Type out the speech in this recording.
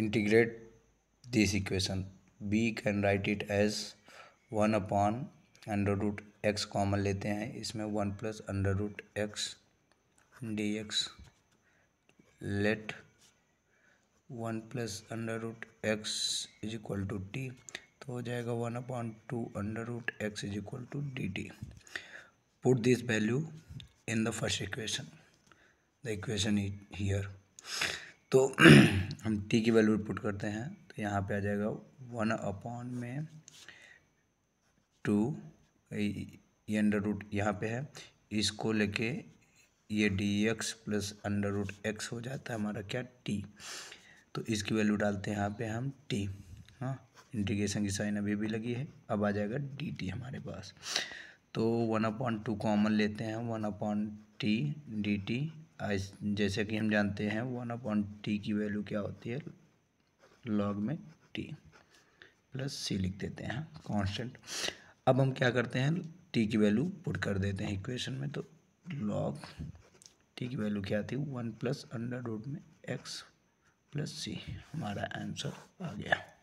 integrate this equation b can write it as one upon under root x common लेते हैं इसमें one plus under root x d x let one plus under root x is equal to t तो हो जाएगा one upon two under root x is equal to d t put this value in the first equation the equation is here तो हम T की value put करते हैं तो यहाँ पे आ जाएगा वन अपॉन में टू ये अंडर रूट यहाँ पे है इसको लेके ये d x plus under root x हो जाता है हमारा क्या टी तो इसकी वैल्यू डालते हैं यहाँ पे हम टी हाँ इंटीग्रेशन की साइन अभी भी लगी है अब आ जाएगा डी टी हमारे पास तो वन अपॉइंट टू कॉमन लेते हैं one upon t d t जैसे कि हम जानते हैं वन अपॉन टी की वैल्यू क्या होती है लॉग में टी प्लस सी लिख देते हैं कांस्टेंट अब हम क्या करते हैं टी की वैल्यू पुट कर देते हैं इक्वेशन में तो लॉग टी की वैल्यू क्या थी वन प्लस अंडर रूट में एक्स प्लस सी हमारा आंसर आ गया